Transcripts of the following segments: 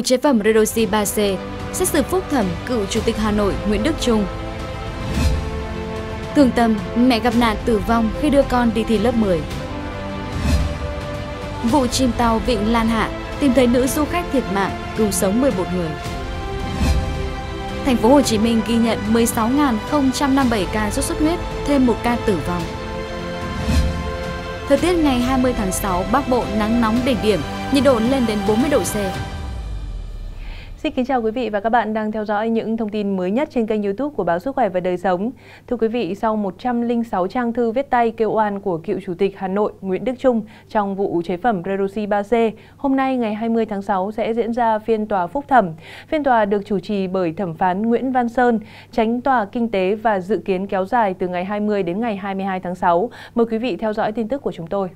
vụ chế phẩm Redoxy 3C, xét xử phúc thẩm cựu Chủ tịch Hà Nội Nguyễn Đức Trung. Thương tâm, mẹ gặp nạn tử vong khi đưa con đi thi lớp 10. Vụ chim tàu Vịnh Lan Hạ, tìm thấy nữ du khách thiệt mạng, cứu sống 11 người. Thành phố Hồ Chí Minh ghi nhận 16.057 ca sốt xuất huyết, thêm một ca tử vong. Thời tiết ngày 20 tháng 6, Bắc Bộ nắng nóng đỉnh điểm, nhiệt độ lên đến 40 độ C. Xin kính chào quý vị và các bạn đang theo dõi những thông tin mới nhất trên kênh youtube của Báo Sức Khỏe và Đời Sống. Thưa quý vị, sau 106 trang thư viết tay kêu oan của cựu Chủ tịch Hà Nội Nguyễn Đức Trung trong vụ chế phẩm Redoxy 3C, hôm nay ngày 20 tháng 6 sẽ diễn ra phiên tòa phúc thẩm. Phiên tòa được chủ trì bởi thẩm phán Nguyễn Văn Sơn, tránh tòa kinh tế và dự kiến kéo dài từ ngày 20 đến ngày 22 tháng 6. Mời quý vị theo dõi tin tức của chúng tôi.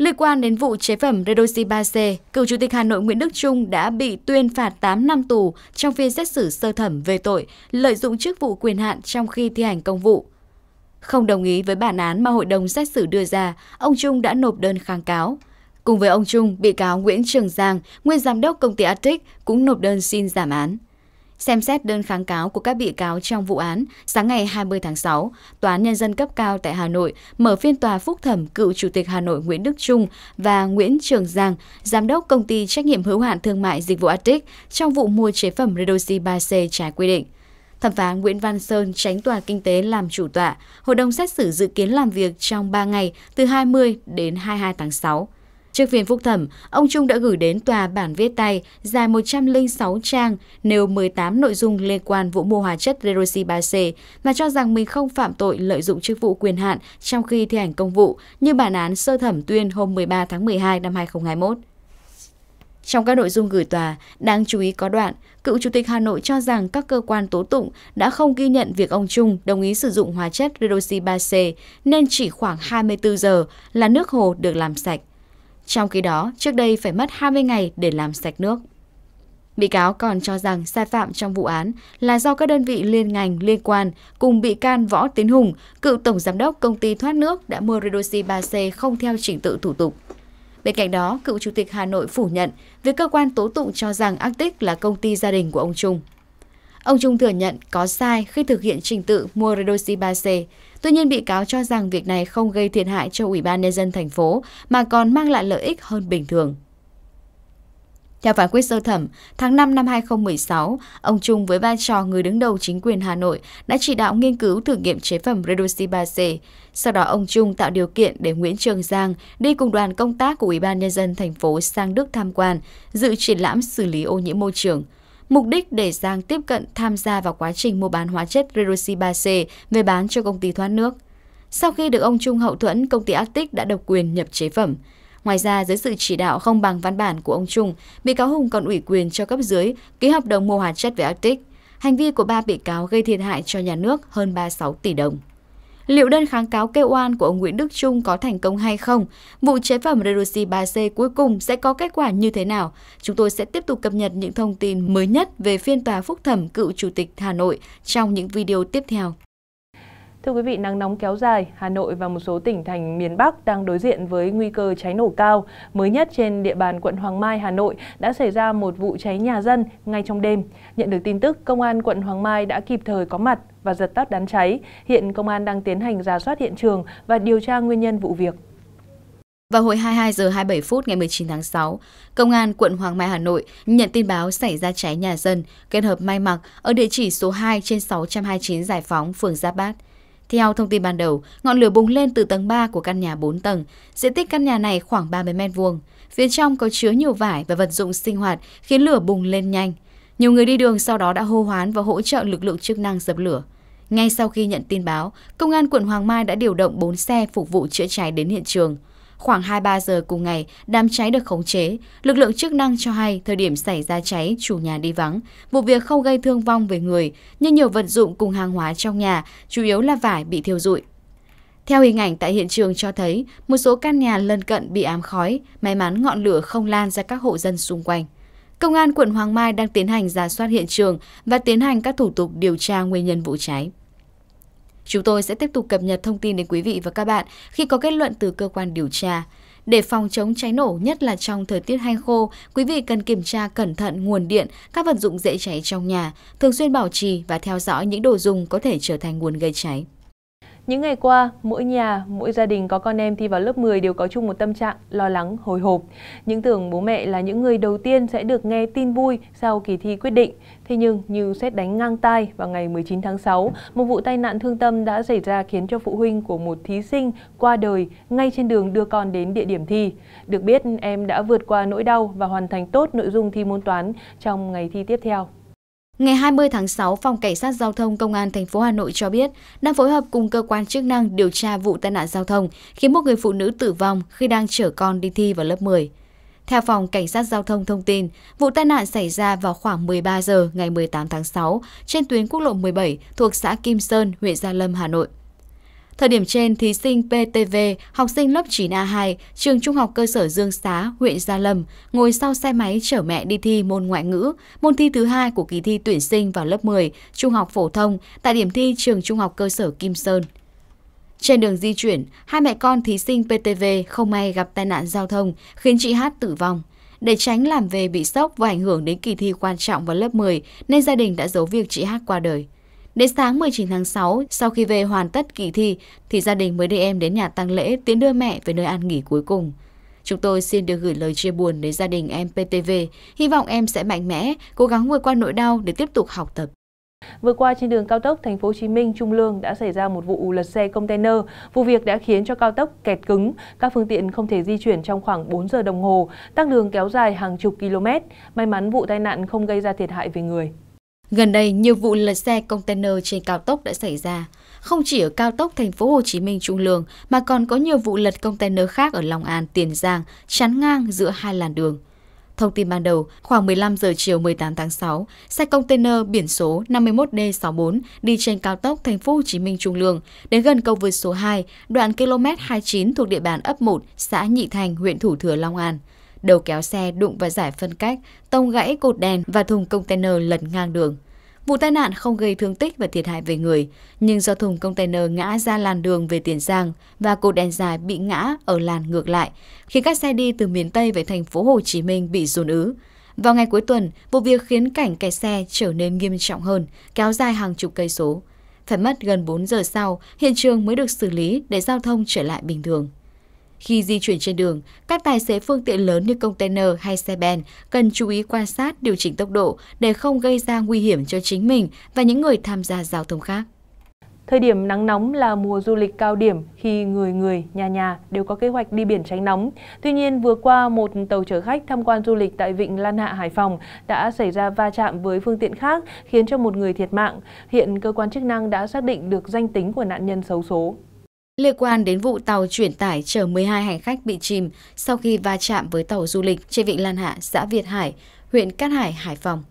Liên quan đến vụ chế phẩm Redoxy 3C, cựu chủ tịch Hà Nội Nguyễn Đức Trung đã bị tuyên phạt 8 năm tù trong phiên xét xử sơ thẩm về tội lợi dụng chức vụ quyền hạn trong khi thi hành công vụ. Không đồng ý với bản án mà hội đồng xét xử đưa ra, ông Trung đã nộp đơn kháng cáo. Cùng với ông Trung, bị cáo Nguyễn Trường Giang, nguyên giám đốc công ty Atic cũng nộp đơn xin giảm án. Xem xét đơn kháng cáo của các bị cáo trong vụ án, sáng ngày 20 tháng 6, Tòa án Nhân dân cấp cao tại Hà Nội mở phiên tòa phúc thẩm cựu Chủ tịch Hà Nội Nguyễn Đức Trung và Nguyễn Trường Giang, Giám đốc Công ty Trách nhiệm hữu hạn Thương mại Dịch vụ Atic trong vụ mua chế phẩm Redoxy 3C trái quy định. Thẩm phán Nguyễn Văn Sơn tránh tòa kinh tế làm chủ tọa, hội đồng xét xử dự kiến làm việc trong 3 ngày từ 20 đến 22 tháng 6. Trước phiên phúc thẩm, ông Trung đã gửi đến tòa bản viết tay dài 106 trang nêu 18 nội dung liên quan vụ mua hóa chất Redoxy 3C và cho rằng mình không phạm tội lợi dụng chức vụ quyền hạn trong khi thi hành công vụ như bản án sơ thẩm tuyên hôm 13 tháng 12 năm 2021. Trong các nội dung gửi tòa, đáng chú ý có đoạn, cựu chủ tịch Hà Nội cho rằng các cơ quan tố tụng đã không ghi nhận việc ông Trung đồng ý sử dụng hóa chất Redoxy 3C nên chỉ khoảng 24 giờ là nước hồ được làm sạch. Trong khi đó, trước đây phải mất 20 ngày để làm sạch nước. Bị cáo còn cho rằng sai phạm trong vụ án là do các đơn vị liên ngành liên quan cùng bị can Võ Tiến Hùng, cựu tổng giám đốc công ty thoát nước đã mua Redoxy 3C không theo trình tự thủ tục. Bên cạnh đó, cựu chủ tịch Hà Nội phủ nhận việc cơ quan tố tụng cho rằng Arctic là công ty gia đình của ông Trung. Ông Trung thừa nhận có sai khi thực hiện trình tự mua Redoxy 3C, Tuy nhiên bị cáo cho rằng việc này không gây thiệt hại cho Ủy ban nhân dân thành phố mà còn mang lại lợi ích hơn bình thường. Theo phán quyết sơ thẩm, tháng 5 năm 2016, ông Trung với vai trò người đứng đầu chính quyền Hà Nội đã chỉ đạo nghiên cứu thử nghiệm chế phẩm Redoxy 3C. Sau đó ông Trung tạo điều kiện để Nguyễn Trường Giang đi cùng đoàn công tác của Ủy ban nhân dân thành phố sang Đức tham quan, dự triển lãm xử lý ô nhiễm môi trường – mục đích để Giang tiếp cận tham gia vào quá trình mua bán hóa chất Redoxy 3C về bán cho công ty thoát nước. Sau khi được ông Trung hậu thuẫn, công ty Arctic đã độc quyền nhập chế phẩm. Ngoài ra, dưới sự chỉ đạo không bằng văn bản của ông Trung, bị cáo Hùng còn ủy quyền cho cấp dưới ký hợp đồng mua hóa chất với Arctic. Hành vi của ba bị cáo gây thiệt hại cho nhà nước hơn 36 tỷ đồng. Liệu đơn kháng cáo kêu oan của ông Nguyễn Đức Trung có thành công hay không? Vụ chế phẩm Redoxy 3C cuối cùng sẽ có kết quả như thế nào? Chúng tôi sẽ tiếp tục cập nhật những thông tin mới nhất về phiên tòa phúc thẩm cựu Chủ tịch Hà Nội trong những video tiếp theo. Thưa quý vị, nắng nóng kéo dài, Hà Nội và một số tỉnh thành miền Bắc đang đối diện với nguy cơ cháy nổ cao. Mới nhất trên địa bàn quận Hoàng Mai, Hà Nội đã xảy ra một vụ cháy nhà dân ngay trong đêm. Nhận được tin tức, Công an quận Hoàng Mai đã kịp thời có mặt và dập tắt đám cháy. Hiện Công an đang tiến hành giả soát hiện trường và điều tra nguyên nhân vụ việc. Vào hồi 22 giờ 27 phút ngày 19 tháng 6, Công an quận Hoàng Mai Hà Nội nhận tin báo xảy ra cháy nhà dân kết hợp may mặc ở địa chỉ số 2 trên 629 Giải Phóng, phường Giáp Bát. Theo thông tin ban đầu, ngọn lửa bùng lên từ tầng 3 của căn nhà 4 tầng. Diện tích căn nhà này khoảng 30 mét vuông. Phía trong có chứa nhiều vải và vật dụng sinh hoạt khiến lửa bùng lên nhanh. Nhiều người đi đường sau đó đã hô hoán và hỗ trợ lực lượng chức năng dập lửa. Ngay sau khi nhận tin báo, công an quận Hoàng Mai đã điều động 4 xe phục vụ chữa cháy đến hiện trường. Khoảng 23 giờ cùng ngày, đám cháy được khống chế. Lực lượng chức năng cho hay thời điểm xảy ra cháy, chủ nhà đi vắng. Vụ việc không gây thương vong về người, nhưng nhiều vật dụng cùng hàng hóa trong nhà, chủ yếu là vải bị thiêu rụi. Theo hình ảnh tại hiện trường cho thấy, một số căn nhà lân cận bị ám khói, may mắn ngọn lửa không lan ra các hộ dân xung quanh. Công an quận Hoàng Mai đang tiến hành giả soát hiện trường và tiến hành các thủ tục điều tra nguyên nhân vụ cháy. Chúng tôi sẽ tiếp tục cập nhật thông tin đến quý vị và các bạn khi có kết luận từ cơ quan điều tra. Để phòng chống cháy nổ, nhất là trong thời tiết hanh khô, quý vị cần kiểm tra cẩn thận nguồn điện, các vật dụng dễ cháy trong nhà, thường xuyên bảo trì và theo dõi những đồ dùng có thể trở thành nguồn gây cháy. Những ngày qua, mỗi nhà, mỗi gia đình có con em thi vào lớp 10 đều có chung một tâm trạng lo lắng, hồi hộp. Những tưởng bố mẹ là những người đầu tiên sẽ được nghe tin vui sau kỳ thi quyết định. Thế nhưng như xét đánh ngang tai vào ngày 19 tháng 6, một vụ tai nạn thương tâm đã xảy ra khiến cho phụ huynh của một thí sinh qua đời ngay trên đường đưa con đến địa điểm thi. Được biết, em đã vượt qua nỗi đau và hoàn thành tốt nội dung thi môn toán trong ngày thi tiếp theo. Ngày 20 tháng 6, Phòng Cảnh sát Giao thông Công an thành phố Hà Nội cho biết đang phối hợp cùng cơ quan chức năng điều tra vụ tai nạn giao thông khiến một người phụ nữ tử vong khi đang chở con đi thi vào lớp 10. Theo Phòng Cảnh sát Giao thông thông tin, vụ tai nạn xảy ra vào khoảng 13 giờ ngày 18 tháng 6 trên tuyến quốc lộ 17 thuộc xã Kim Sơn, huyện Gia Lâm, Hà Nội. Thời điểm trên, thí sinh PTV, học sinh lớp 9A2, trường trung học cơ sở Dương Xá, huyện Gia Lâm, ngồi sau xe máy chở mẹ đi thi môn ngoại ngữ, môn thi thứ hai của kỳ thi tuyển sinh vào lớp 10, trung học phổ thông, tại điểm thi trường trung học cơ sở Kim Sơn. Trên đường di chuyển, hai mẹ con thí sinh PTV không may gặp tai nạn giao thông, khiến chị Hát tử vong. Để tránh làm về bị sốc và ảnh hưởng đến kỳ thi quan trọng vào lớp 10, nên gia đình đã giấu việc chị Hát qua đời. Đến sáng 19 tháng 6, sau khi về hoàn tất kỳ thi, thì gia đình mới đưa em đến nhà tang lễ tiến đưa mẹ về nơi an nghỉ cuối cùng. Chúng tôi xin được gửi lời chia buồn đến gia đình em PTV, hy vọng em sẽ mạnh mẽ, cố gắng vượt qua nỗi đau để tiếp tục học tập. Vừa qua trên đường cao tốc Thành phố Hồ Chí Minh Trung Lương đã xảy ra một vụ lật xe container. Vụ việc đã khiến cho cao tốc kẹt cứng, các phương tiện không thể di chuyển trong khoảng 4 giờ đồng hồ, tắc đường kéo dài hàng chục km. May mắn vụ tai nạn không gây ra thiệt hại về người. Gần đây, nhiều vụ lật xe container trên cao tốc đã xảy ra. Không chỉ ở cao tốc thành phố Hồ Chí Minh Trung Lương mà còn có nhiều vụ lật container khác ở Long An, Tiền Giang, chắn ngang giữa hai làn đường. Thông tin ban đầu, khoảng 15 giờ chiều 18 tháng 6, xe container biển số 51D64 đi trên cao tốc thành phố Hồ Chí Minh Trung Lương đến gần cầu vượt số 2, đoạn km 29 thuộc địa bàn ấp 1, xã Nhị Thành, huyện Thủ Thừa Long An. Đầu kéo xe đụng vào giải phân cách, tông gãy cột đèn và thùng container lật ngang đường. Vụ tai nạn không gây thương tích và thiệt hại về người, nhưng do thùng container ngã ra làn đường về Tiền Giang và cột đèn dài bị ngã ở làn ngược lại, khiến các xe đi từ miền Tây về thành phố Hồ Chí Minh bị dồn ứ. Vào ngày cuối tuần, vụ việc khiến cảnh kẹt xe trở nên nghiêm trọng hơn, kéo dài hàng chục cây số. Phải mất gần 4 giờ sau, hiện trường mới được xử lý để giao thông trở lại bình thường khi di chuyển trên đường các tài xế phương tiện lớn như container hay xe ben cần chú ý quan sát điều chỉnh tốc độ để không gây ra nguy hiểm cho chính mình và những người tham gia giao thông khác Thời điểm nắng nóng là mùa du lịch cao điểm khi người người, nhà nhà đều có kế hoạch đi biển tránh nóng. Tuy nhiên, vừa qua một tàu chở khách tham quan du lịch tại Vịnh Lan Hạ, Hải Phòng đã xảy ra va chạm với phương tiện khác khiến cho một người thiệt mạng. Hiện cơ quan chức năng đã xác định được danh tính của nạn nhân xấu số. Liên quan đến vụ tàu chuyển tải chở 12 hành khách bị chìm sau khi va chạm với tàu du lịch trên vịnh Lan Hạ, xã Việt Hải, huyện Cát Hải, Hải Phòng.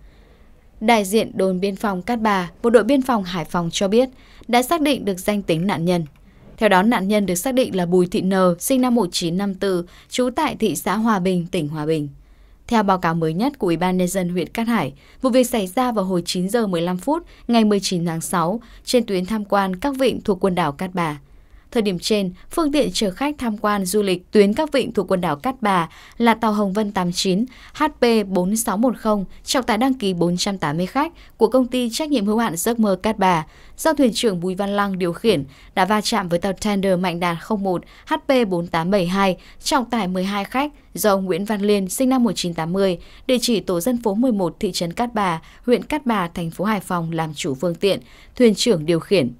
Đại diện đồn biên phòng Cát Bà, Bộ đội biên phòng Hải Phòng cho biết đã xác định được danh tính nạn nhân. Theo đó, nạn nhân được xác định là Bùi Thị Nờ, sinh năm 1954, trú tại thị xã Hòa Bình, tỉnh Hòa Bình. Theo báo cáo mới nhất của Ủy ban nhân dân huyện Cát Hải, vụ việc xảy ra vào hồi 9 giờ 15 phút ngày 19 tháng 6 trên tuyến tham quan các vịnh thuộc quần đảo Cát Bà. Thời điểm trên, phương tiện chở khách tham quan du lịch tuyến các vịnh thuộc quần đảo Cát Bà là tàu Hồng Vân 89 HP 4610 trọng tải đăng ký 480 khách của công ty trách nhiệm hữu hạn Giấc mơ Cát Bà do thuyền trưởng Bùi Văn Lăng điều khiển đã va chạm với tàu Tender Mạnh Đạt 01 HP 4872 trọng tải 12 khách do ông Nguyễn Văn Liên sinh năm 1980, địa chỉ tổ dân phố 11 thị trấn Cát Bà, huyện Cát Bà, thành phố Hải Phòng làm chủ phương tiện, thuyền trưởng điều khiển.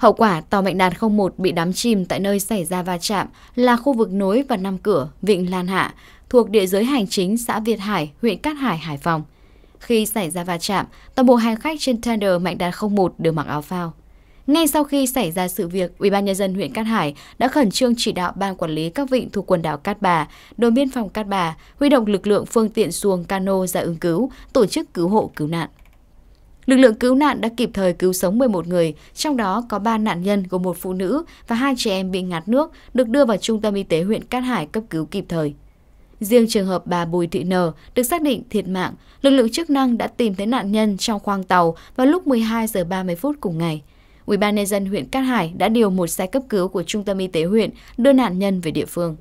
Hậu quả, tàu Mạnh Đạt 01 bị đắm chìm tại nơi xảy ra va chạm là khu vực nối và năm cửa Vịnh Lan Hạ, thuộc địa giới hành chính xã Việt Hải, huyện Cát Hải, Hải Phòng. Khi xảy ra va chạm, toàn bộ hành khách trên tender Mạnh Đạt 01 đều mặc áo phao. Ngay sau khi xảy ra sự việc, ủy ban nhân dân huyện Cát Hải đã khẩn trương chỉ đạo Ban Quản lý các vịnh thuộc quần đảo Cát Bà, đồn biên phòng Cát Bà, huy động lực lượng phương tiện xuồng cano ra ứng cứu, tổ chức cứu hộ cứu nạn. Lực lượng cứu nạn đã kịp thời cứu sống 11 người, trong đó có 3 nạn nhân gồm một phụ nữ và hai trẻ em bị ngạt nước được đưa vào trung tâm y tế huyện Cát Hải cấp cứu kịp thời. Riêng trường hợp bà Bùi Thị Nờ được xác định thiệt mạng, lực lượng chức năng đã tìm thấy nạn nhân trong khoang tàu vào lúc 12 giờ 30 phút cùng ngày. Ủy ban nhân dân huyện Cát Hải đã điều một xe cấp cứu của trung tâm y tế huyện đưa nạn nhân về địa phương.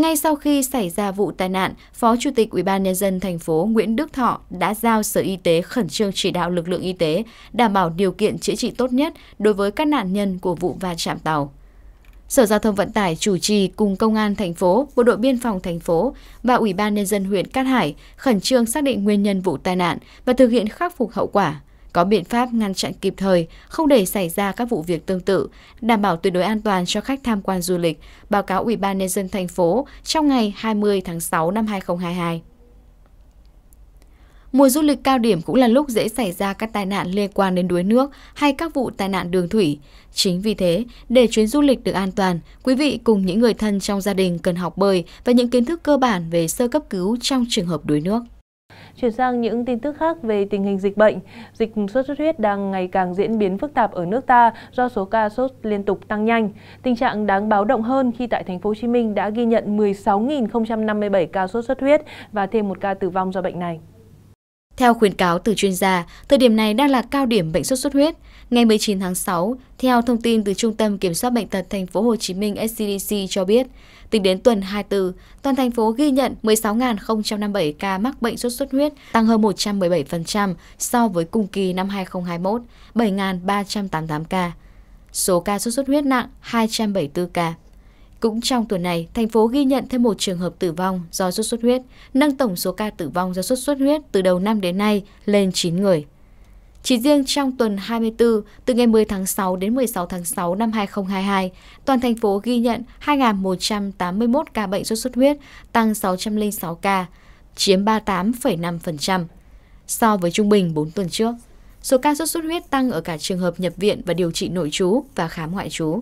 Ngay sau khi xảy ra vụ tai nạn, Phó Chủ tịch UBND thành phố Nguyễn Đức Thọ đã giao Sở Y tế khẩn trương chỉ đạo lực lượng y tế đảm bảo điều kiện chữa trị tốt nhất đối với các nạn nhân của vụ va chạm tàu. Sở Giao thông Vận tải chủ trì cùng Công an thành phố, Bộ đội Biên phòng thành phố và Ủy ban Nhân dân huyện Cát Hải khẩn trương xác định nguyên nhân vụ tai nạn và thực hiện khắc phục hậu quả có biện pháp ngăn chặn kịp thời, không để xảy ra các vụ việc tương tự, đảm bảo tuyệt đối an toàn cho khách tham quan du lịch, báo cáo Ủy ban nhân dân thành phố trong ngày 20 tháng 6 năm 2022. Mùa du lịch cao điểm cũng là lúc dễ xảy ra các tai nạn liên quan đến đuối nước hay các vụ tai nạn đường thủy. Chính vì thế, để chuyến du lịch được an toàn, quý vị cùng những người thân trong gia đình cần học bơi và những kiến thức cơ bản về sơ cấp cứu trong trường hợp đuối nước. Chuyển sang những tin tức khác về tình hình dịch bệnh. Dịch sốt xuất huyết đang ngày càng diễn biến phức tạp ở nước ta do số ca sốt liên tục tăng nhanh. Tình trạng đáng báo động hơn khi tại thành phố Hồ Chí Minh đã ghi nhận 16.057 ca sốt xuất huyết và thêm một ca tử vong do bệnh này. Theo khuyến cáo từ chuyên gia, thời điểm này đang là cao điểm bệnh sốt xuất huyết. Ngày 19 tháng 6, theo thông tin từ Trung tâm Kiểm soát Bệnh tật Thành phố Hồ Chí Minh SCDC cho biết, tính đến tuần 24, toàn thành phố ghi nhận 16.057 ca mắc bệnh sốt xuất huyết, tăng hơn 117% so với cùng kỳ năm 2021, 7.388 ca. Số ca sốt xuất huyết nặng 274 ca. Cũng trong tuần này, thành phố ghi nhận thêm một trường hợp tử vong do sốt xuất huyết, nâng tổng số ca tử vong do sốt xuất huyết từ đầu năm đến nay lên 9 người. Chỉ riêng trong tuần 24, từ ngày 10 tháng 6 đến 16 tháng 6 năm 2022, toàn thành phố ghi nhận 2.181 ca bệnh sốt xuất huyết, tăng 606 ca, chiếm 38,5% so với trung bình 4 tuần trước. Số ca sốt xuất huyết tăng ở cả trường hợp nhập viện và điều trị nội trú và khám ngoại trú.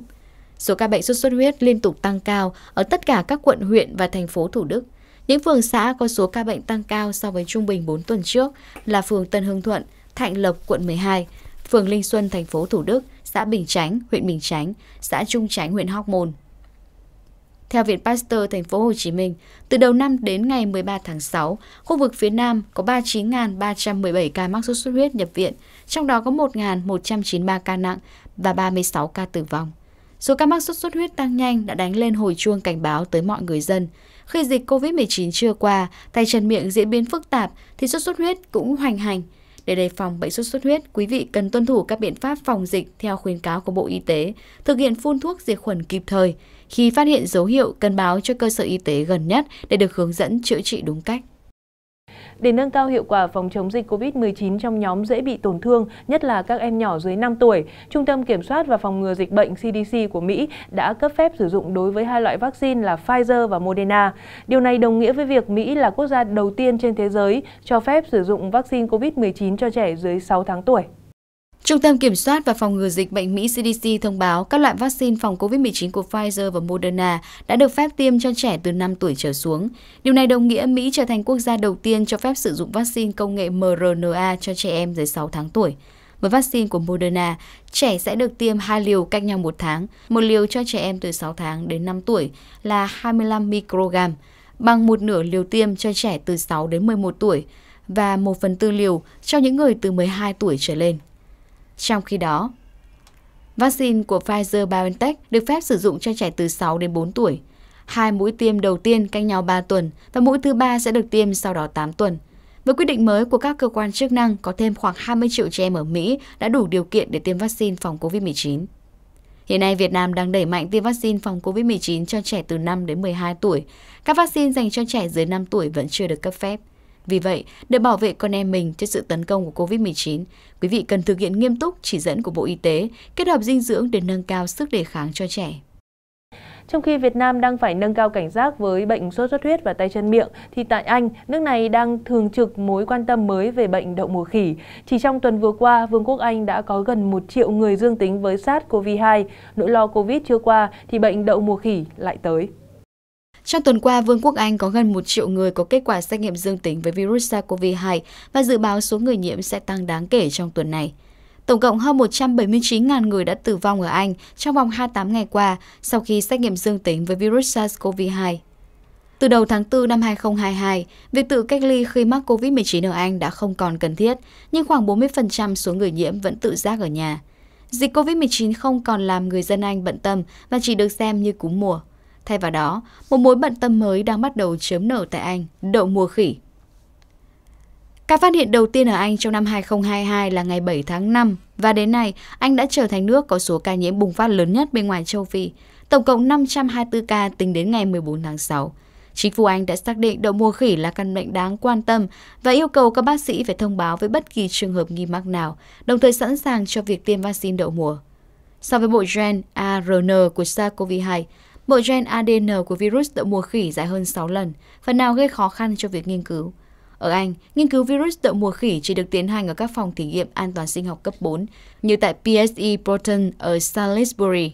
Số ca bệnh sốt xuất huyết liên tục tăng cao ở tất cả các quận huyện và thành phố Thủ Đức. Những phường xã có số ca bệnh tăng cao so với trung bình 4 tuần trước là phường Tân Hưng Thuận Thạnh Lộc, quận 12, phường Linh Xuân, thành phố Thủ Đức, xã Bình Chánh, huyện Bình Chánh, xã Trung Chánh, huyện Hóc Môn. Theo Viện Pasteur Thành phố Hồ Chí Minh, từ đầu năm đến ngày 13 tháng 6, khu vực phía Nam có 39.317 ca mắc sốt xuất huyết nhập viện, trong đó có 1.193 ca nặng và 36 ca tử vong. Số ca mắc sốt xuất huyết tăng nhanh đã đánh lên hồi chuông cảnh báo tới mọi người dân. Khi dịch COVID-19 chưa qua, tay chân miệng diễn biến phức tạp thì sốt xuất huyết cũng hoành hành. Để đề phòng bệnh sốt xuất huyết, quý vị cần tuân thủ các biện pháp phòng dịch theo khuyến cáo của Bộ Y tế, thực hiện phun thuốc diệt khuẩn kịp thời. Khi phát hiện dấu hiệu, cần báo cho cơ sở y tế gần nhất để được hướng dẫn chữa trị đúng cách. Để nâng cao hiệu quả phòng chống dịch COVID-19 trong nhóm dễ bị tổn thương, nhất là các em nhỏ dưới 5 tuổi, Trung tâm Kiểm soát và Phòng ngừa Dịch bệnh CDC của Mỹ đã cấp phép sử dụng đối với hai loại vaccine là Pfizer và Moderna. Điều này đồng nghĩa với việc Mỹ là quốc gia đầu tiên trên thế giới cho phép sử dụng vaccine COVID-19 cho trẻ dưới 6 tháng tuổi. Trung tâm Kiểm soát và Phòng ngừa Dịch bệnh Mỹ CDC thông báo các loại vaccine phòng COVID-19 của Pfizer và Moderna đã được phép tiêm cho trẻ từ 5 tuổi trở xuống. Điều này đồng nghĩa Mỹ trở thành quốc gia đầu tiên cho phép sử dụng vaccine công nghệ mRNA cho trẻ em dưới 6 tháng tuổi. Với vaccine của Moderna, trẻ sẽ được tiêm hai liều cách nhau một tháng, một liều cho trẻ em từ 6 tháng đến 5 tuổi là 25 microgram, bằng một nửa liều tiêm cho trẻ từ 6 đến 11 tuổi và 1 phần tư liều cho những người từ 12 tuổi trở lên. Trong khi đó, vaccine của Pfizer-BioNTech được phép sử dụng cho trẻ từ 6 đến 4 tuổi. Hai mũi tiêm đầu tiên cách nhau 3 tuần và mũi thứ ba sẽ được tiêm sau đó 8 tuần. Với quyết định mới của các cơ quan chức năng, có thêm khoảng 20 triệu trẻ em ở Mỹ đã đủ điều kiện để tiêm vaccine phòng COVID-19. Hiện nay, Việt Nam đang đẩy mạnh tiêm vaccine phòng COVID-19 cho trẻ từ 5 đến 12 tuổi. Các vaccine dành cho trẻ dưới 5 tuổi vẫn chưa được cấp phép. Vì vậy, để bảo vệ con em mình trước sự tấn công của COVID-19, quý vị cần thực hiện nghiêm túc chỉ dẫn của Bộ Y tế, kết hợp dinh dưỡng để nâng cao sức đề kháng cho trẻ. Trong khi Việt Nam đang phải nâng cao cảnh giác với bệnh sốt xuất huyết và tay chân miệng, thì tại Anh, nước này đang thường trực mối quan tâm mới về bệnh đậu mùa khỉ. Chỉ trong tuần vừa qua, Vương quốc Anh đã có gần 1 triệu người dương tính với SARS-CoV-2. Nỗi lo COVID chưa qua thì bệnh đậu mùa khỉ lại tới. Trong tuần qua, Vương quốc Anh có gần 1 triệu người có kết quả xét nghiệm dương tính với virus SARS-CoV-2 và dự báo số người nhiễm sẽ tăng đáng kể trong tuần này. Tổng cộng hơn 179.000 người đã tử vong ở Anh trong vòng 28 ngày qua sau khi xét nghiệm dương tính với virus SARS-CoV-2. Từ đầu tháng 4 năm 2022, việc tự cách ly khi mắc COVID-19 ở Anh đã không còn cần thiết, nhưng khoảng 40% số người nhiễm vẫn tự giác ở nhà. Dịch COVID-19 không còn làm người dân Anh bận tâm và chỉ được xem như cúm mùa. Thay vào đó, một mối bận tâm mới đang bắt đầu chớm nở tại Anh, đậu mùa khỉ. Ca phát hiện đầu tiên ở Anh trong năm 2022 là ngày 7 tháng 5 và đến nay Anh đã trở thành nước có số ca nhiễm bùng phát lớn nhất bên ngoài châu Phi, tổng cộng 524 ca tính đến ngày 14 tháng 6. Chính phủ Anh đã xác định đậu mùa khỉ là căn bệnh đáng quan tâm và yêu cầu các bác sĩ phải thông báo với bất kỳ trường hợp nghi mắc nào, đồng thời sẵn sàng cho việc tiêm vaccine đậu mùa. So với bộ gen ARN của SARS-CoV-2, Bộ gen ADN của virus đậu mùa khỉ dài hơn 6 lần, phần nào gây khó khăn cho việc nghiên cứu. Ở Anh, nghiên cứu virus đậu mùa khỉ chỉ được tiến hành ở các phòng thí nghiệm an toàn sinh học cấp 4, như tại PSE Proton ở Salisbury.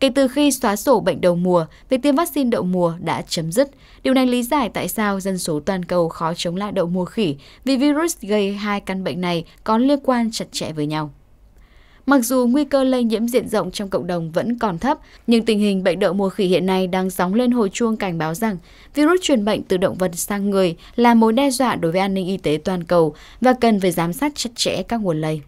Kể từ khi xóa sổ bệnh đầu mùa, việc tiêm vaccine đậu mùa đã chấm dứt. Điều này lý giải tại sao dân số toàn cầu khó chống lại đậu mùa khỉ vì virus gây hai căn bệnh này có liên quan chặt chẽ với nhau. Mặc dù nguy cơ lây nhiễm diện rộng trong cộng đồng vẫn còn thấp, nhưng tình hình bệnh đậu mùa khỉ hiện nay đang sóng lên hồi chuông cảnh báo rằng virus truyền bệnh từ động vật sang người là mối đe dọa đối với an ninh y tế toàn cầu và cần phải giám sát chặt chẽ các nguồn lây.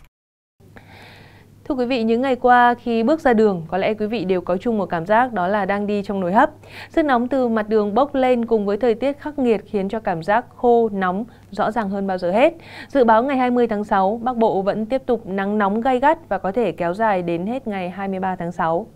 Thưa quý vị, những ngày qua khi bước ra đường, có lẽ quý vị đều có chung một cảm giác đó là đang đi trong nồi hấp. Sức nóng từ mặt đường bốc lên cùng với thời tiết khắc nghiệt khiến cho cảm giác khô, nóng rõ ràng hơn bao giờ hết. Dự báo ngày 20 tháng 6, Bắc Bộ vẫn tiếp tục nắng nóng gay gắt và có thể kéo dài đến hết ngày 23 tháng 6.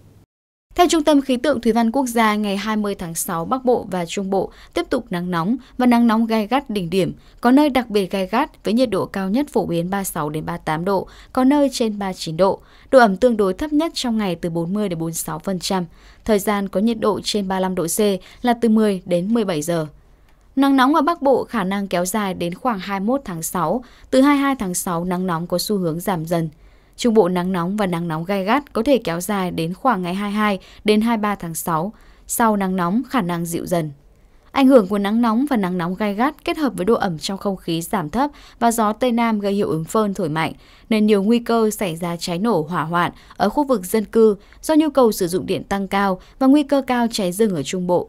Theo Trung tâm Khí tượng Thủy văn Quốc gia, ngày 20 tháng 6, Bắc Bộ và Trung Bộ tiếp tục nắng nóng và nắng nóng gai gắt đỉnh điểm, có nơi đặc biệt gai gắt với nhiệt độ cao nhất phổ biến 36-38 độ, có nơi trên 39 độ. Độ ẩm tương đối thấp nhất trong ngày từ 40-46%. Thời gian có nhiệt độ trên 35 độ C là từ 10 đến 17 giờ. Nắng nóng ở Bắc Bộ khả năng kéo dài đến khoảng 21 tháng 6, từ 22 tháng 6 nắng nóng có xu hướng giảm dần. Trung Bộ nắng nóng và nắng nóng gai gắt có thể kéo dài đến khoảng ngày 22 đến 23 tháng 6. Sau nắng nóng khả năng dịu dần. Ảnh hưởng của nắng nóng và nắng nóng gai gắt kết hợp với độ ẩm trong không khí giảm thấp và gió Tây Nam gây hiệu ứng phơn thổi mạnh, nên nhiều nguy cơ xảy ra cháy nổ hỏa hoạn ở khu vực dân cư do nhu cầu sử dụng điện tăng cao và nguy cơ cao cháy rừng ở Trung Bộ.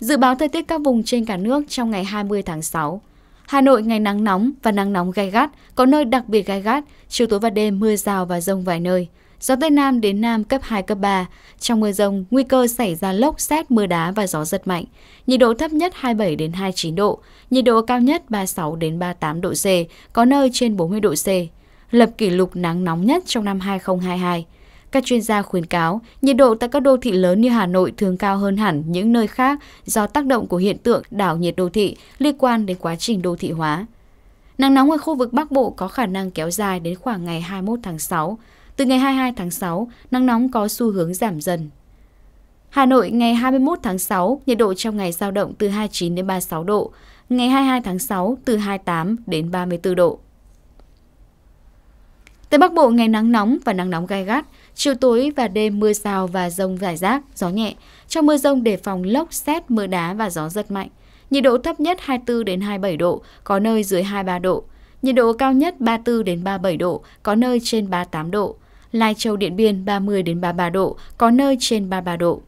Dự báo thời tiết các vùng trên cả nước trong ngày 20 tháng 6. Hà Nội ngày nắng nóng và nắng nóng gai gắt, có nơi đặc biệt gai gắt, chiều tối và đêm mưa rào và rông vài nơi. Gió Tây Nam đến Nam cấp 2, cấp 3. Trong mưa rông, nguy cơ xảy ra lốc, xét, mưa đá và gió giật mạnh. Nhiệt độ thấp nhất 27 đến 29 độ, nhiệt độ cao nhất 36 đến 38 độ C, có nơi trên 40 độ C. Lập kỷ lục nắng nóng nhất trong năm 2022. Các chuyên gia khuyến cáo, nhiệt độ tại các đô thị lớn như Hà Nội thường cao hơn hẳn những nơi khác do tác động của hiện tượng đảo nhiệt đô thị liên quan đến quá trình đô thị hóa. Nắng nóng ở khu vực Bắc Bộ có khả năng kéo dài đến khoảng ngày 21 tháng 6. Từ ngày 22 tháng 6, nắng nóng có xu hướng giảm dần. Hà Nội ngày 21 tháng 6, nhiệt độ trong ngày giao động từ 29 đến 36 độ. Ngày 22 tháng 6, từ 28 đến 34 độ. Tây Bắc Bộ ngày nắng nóng và nắng nóng gai gắt, Chiều tối và đêm mưa rào và rông rải rác, gió nhẹ. Trong mưa rông đề phòng lốc, xét, mưa đá và gió giật mạnh. Nhiệt độ thấp nhất 24 đến 27 độ, có nơi dưới 23 độ. Nhiệt độ cao nhất 34 đến 37 độ, có nơi trên 38 độ. Lai Châu Điện Biên 30 đến 33 độ, có nơi trên 33 độ.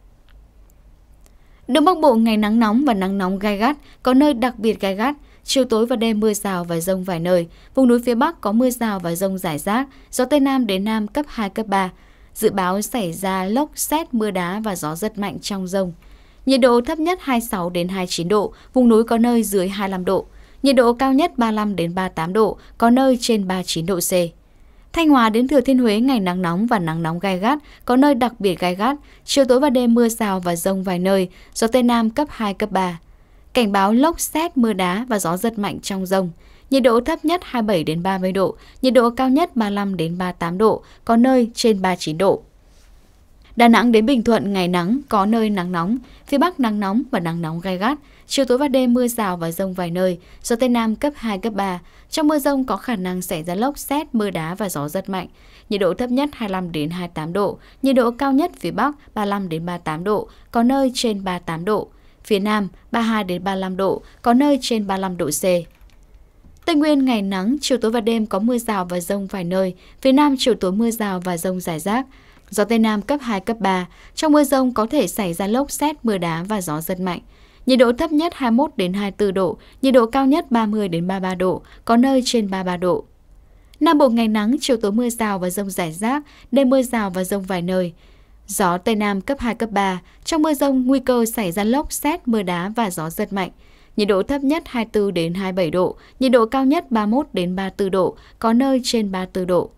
Đông Bắc Bộ ngày nắng nóng và nắng nóng gai gắt, có nơi đặc biệt gai gắt. Chiều tối và đêm mưa rào và rông vài nơi. Vùng núi phía Bắc có mưa rào và rông rải rác, gió Tây Nam đến Nam cấp 2, cấp 3. Dự báo xảy ra lốc xét mưa đá và gió rất mạnh trong rông. Nhiệt độ thấp nhất 26 đến 29 độ, vùng núi có nơi dưới 25 độ. Nhiệt độ cao nhất 35 đến 38 độ, có nơi trên 39 độ C. Thanh Hóa đến Thừa Thiên Huế ngày nắng nóng và nắng nóng gai gắt, có nơi đặc biệt gai gắt, chiều tối và đêm mưa rào và rông vài nơi, gió Tây Nam cấp 2, cấp 3. Cảnh báo lốc xét, mưa đá và gió giật mạnh trong rông. Nhiệt độ thấp nhất 27 đến 30 độ, nhiệt độ cao nhất 35 đến 38 độ, có nơi trên 39 độ. Đà Nẵng đến Bình Thuận ngày nắng, có nơi nắng nóng, phía Bắc nắng nóng và nắng nóng gai gắt, chiều tối và đêm mưa rào và rông vài nơi, gió Tây Nam cấp 2, cấp 3. Trong mưa rông có khả năng xảy ra lốc xét, mưa đá và gió rất mạnh. Nhiệt độ thấp nhất 25 đến 28 độ, nhiệt độ cao nhất phía Bắc 35 đến 38 độ, có nơi trên 38 độ. Phía Nam 32 đến 35 độ, có nơi trên 35 độ C. Tây Nguyên ngày nắng, chiều tối và đêm có mưa rào và rông vài nơi, phía Nam chiều tối mưa rào và rông rải rác, gió Tây Nam cấp 2, cấp 3. Trong mưa rông có thể xảy ra lốc xét, mưa đá và gió giật mạnh. Nhiệt độ thấp nhất 21 đến 24 độ, nhiệt độ cao nhất 30 đến 33 độ, có nơi trên 33 độ. Nam Bộ ngày nắng, chiều tối mưa rào và rông rải rác, đêm mưa rào và rông vài nơi. Gió Tây Nam cấp 2, cấp 3, trong mưa rông nguy cơ xảy ra lốc, xét, mưa đá và gió giật mạnh nhiệt độ thấp nhất 24 đến 27 độ, nhiệt độ cao nhất 31 đến 34 độ, có nơi trên 34 độ.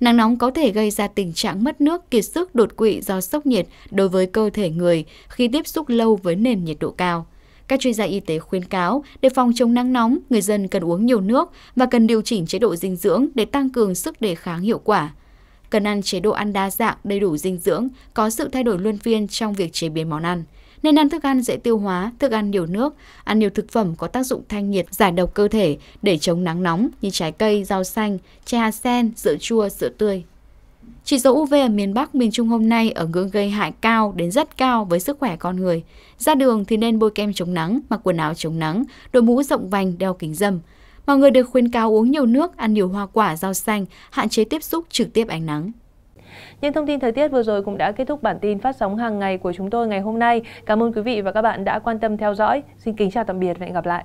Nắng nóng có thể gây ra tình trạng mất nước, kiệt sức, đột quỵ do sốc nhiệt đối với cơ thể người khi tiếp xúc lâu với nền nhiệt độ cao. Các chuyên gia y tế khuyến cáo, để phòng chống nắng nóng, người dân cần uống nhiều nước và cần điều chỉnh chế độ dinh dưỡng để tăng cường sức đề kháng hiệu quả. Cần ăn chế độ ăn đa dạng, đầy đủ dinh dưỡng, có sự thay đổi luân phiên trong việc chế biến món ăn nên ăn thức ăn dễ tiêu hóa, thức ăn nhiều nước, ăn nhiều thực phẩm có tác dụng thanh nhiệt, giải độc cơ thể để chống nắng nóng như trái cây, rau xanh, chè hạt sen, sữa chua, sữa tươi. Chỉ số UV ở miền Bắc, miền Trung hôm nay ở ngưỡng gây hại cao đến rất cao với sức khỏe con người. Ra đường thì nên bôi kem chống nắng, mặc quần áo chống nắng, đội mũ rộng vành, đeo kính dâm. Mọi người được khuyến cáo uống nhiều nước, ăn nhiều hoa quả, rau xanh, hạn chế tiếp xúc trực tiếp ánh nắng. Những thông tin thời tiết vừa rồi cũng đã kết thúc bản tin phát sóng hàng ngày của chúng tôi ngày hôm nay. Cảm ơn quý vị và các bạn đã quan tâm theo dõi. Xin kính chào tạm biệt và hẹn gặp lại.